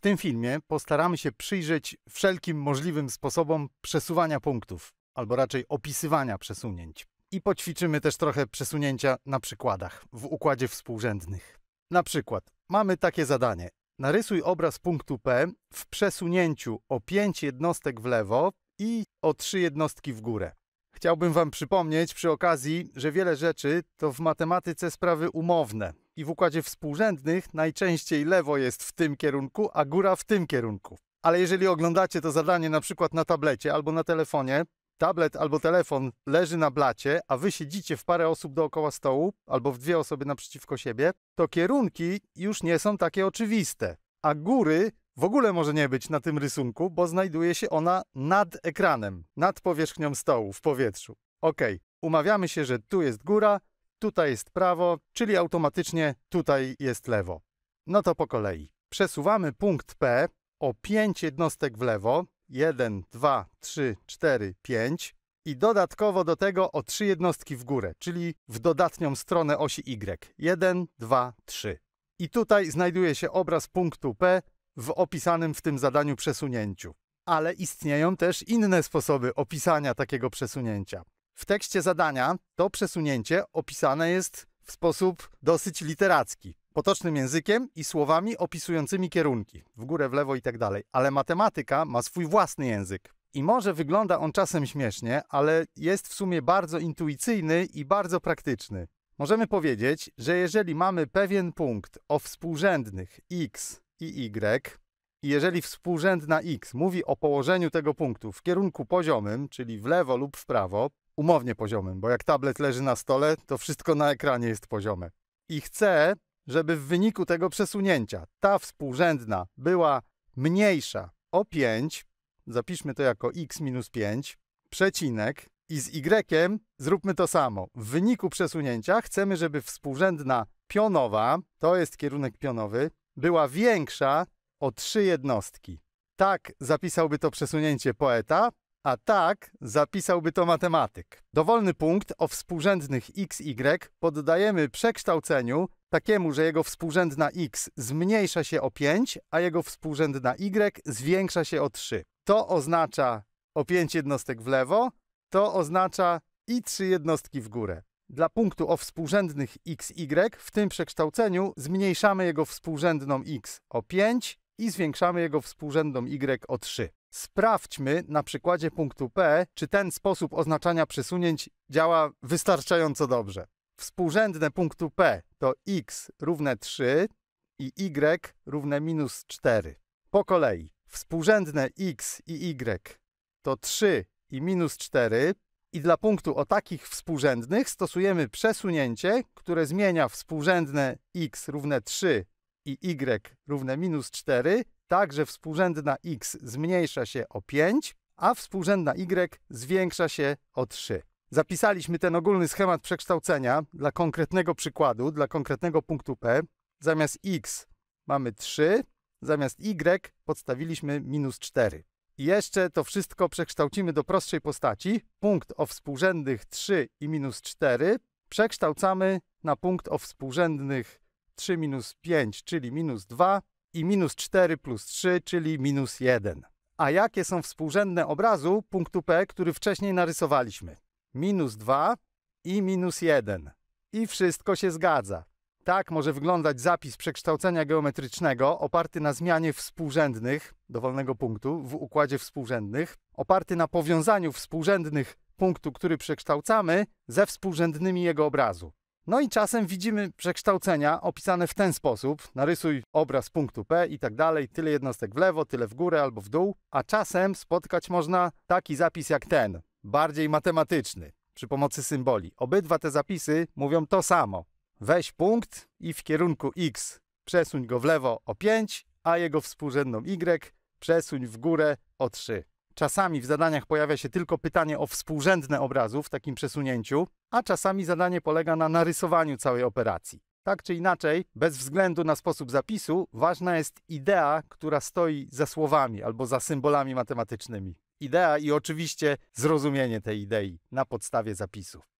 W tym filmie postaramy się przyjrzeć wszelkim możliwym sposobom przesuwania punktów, albo raczej opisywania przesunięć. I poćwiczymy też trochę przesunięcia na przykładach w układzie współrzędnych. Na przykład mamy takie zadanie. Narysuj obraz punktu P w przesunięciu o 5 jednostek w lewo i o 3 jednostki w górę. Chciałbym Wam przypomnieć przy okazji, że wiele rzeczy to w matematyce sprawy umowne, i w układzie współrzędnych najczęściej lewo jest w tym kierunku, a góra w tym kierunku. Ale jeżeli oglądacie to zadanie na przykład na tablecie albo na telefonie, tablet albo telefon leży na blacie, a wy siedzicie w parę osób dookoła stołu albo w dwie osoby naprzeciwko siebie, to kierunki już nie są takie oczywiste, a góry w ogóle może nie być na tym rysunku, bo znajduje się ona nad ekranem, nad powierzchnią stołu, w powietrzu. Ok, umawiamy się, że tu jest góra, tutaj jest prawo, czyli automatycznie tutaj jest lewo. No to po kolei. Przesuwamy punkt P o 5 jednostek w lewo, 1, 2, 3, 4, 5 i dodatkowo do tego o 3 jednostki w górę, czyli w dodatnią stronę osi Y. 1, 2, 3. I tutaj znajduje się obraz punktu P w opisanym w tym zadaniu przesunięciu. Ale istnieją też inne sposoby opisania takiego przesunięcia w tekście zadania to przesunięcie opisane jest w sposób dosyć literacki potocznym językiem i słowami opisującymi kierunki, w górę, w lewo i tak dalej. Ale matematyka ma swój własny język. I może wygląda on czasem śmiesznie, ale jest w sumie bardzo intuicyjny i bardzo praktyczny. Możemy powiedzieć, że jeżeli mamy pewien punkt o współrzędnych x i y, i jeżeli współrzędna x mówi o położeniu tego punktu w kierunku poziomym, czyli w lewo lub w prawo, umownie poziomym, bo jak tablet leży na stole, to wszystko na ekranie jest poziome. I chcę, żeby w wyniku tego przesunięcia ta współrzędna była mniejsza o 5, zapiszmy to jako x minus 5, przecinek i z y zróbmy to samo. W wyniku przesunięcia chcemy, żeby współrzędna pionowa, to jest kierunek pionowy, była większa o 3 jednostki. Tak zapisałby to przesunięcie poeta, a tak zapisałby to matematyk. Dowolny punkt o współrzędnych x, y poddajemy przekształceniu takiemu, że jego współrzędna x zmniejsza się o 5, a jego współrzędna y zwiększa się o 3. To oznacza o 5 jednostek w lewo, to oznacza i 3 jednostki w górę. Dla punktu o współrzędnych x, y w tym przekształceniu zmniejszamy jego współrzędną x o 5 i zwiększamy jego współrzędną y o 3. Sprawdźmy na przykładzie punktu P, czy ten sposób oznaczania przesunięć działa wystarczająco dobrze. Współrzędne punktu P to x równe 3 i y równe minus 4. Po kolei współrzędne x i y to 3 i minus 4 i dla punktu o takich współrzędnych stosujemy przesunięcie, które zmienia współrzędne x równe 3 i y równe minus 4 tak, że współrzędna x zmniejsza się o 5, a współrzędna y zwiększa się o 3. Zapisaliśmy ten ogólny schemat przekształcenia dla konkretnego przykładu, dla konkretnego punktu P. Zamiast x mamy 3, zamiast y podstawiliśmy minus 4. I jeszcze to wszystko przekształcimy do prostszej postaci. Punkt o współrzędnych 3 i minus 4 przekształcamy na punkt o współrzędnych 3 minus 5, czyli minus 2 i minus 4 plus 3, czyli minus 1. A jakie są współrzędne obrazu punktu P, który wcześniej narysowaliśmy? Minus 2 i minus 1. I wszystko się zgadza. Tak może wyglądać zapis przekształcenia geometrycznego oparty na zmianie współrzędnych dowolnego punktu w układzie współrzędnych, oparty na powiązaniu współrzędnych punktu, który przekształcamy, ze współrzędnymi jego obrazu. No i czasem widzimy przekształcenia opisane w ten sposób. Narysuj obraz punktu P i tak dalej, tyle jednostek w lewo, tyle w górę albo w dół, a czasem spotkać można taki zapis jak ten, bardziej matematyczny, przy pomocy symboli. Obydwa te zapisy mówią to samo. Weź punkt i w kierunku x przesuń go w lewo o 5, a jego współrzędną y przesuń w górę o 3. Czasami w zadaniach pojawia się tylko pytanie o współrzędne obrazu w takim przesunięciu, a czasami zadanie polega na narysowaniu całej operacji. Tak czy inaczej, bez względu na sposób zapisu, ważna jest idea, która stoi za słowami albo za symbolami matematycznymi. Idea i oczywiście zrozumienie tej idei na podstawie zapisów.